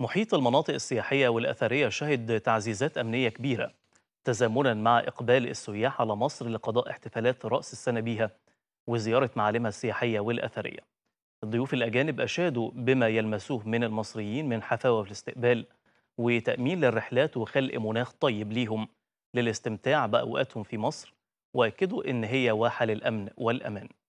محيط المناطق السياحية والأثرية شهد تعزيزات أمنية كبيرة تزامنا مع إقبال السياح على مصر لقضاء احتفالات رأس السنة بها وزيارة معالمها السياحية والأثرية الضيوف الأجانب أشادوا بما يلمسوه من المصريين من حفاوة في الاستقبال وتأمين للرحلات وخلق مناخ طيب ليهم للاستمتاع بأوقاتهم في مصر وأكدوا إن هي واحة للأمن والأمان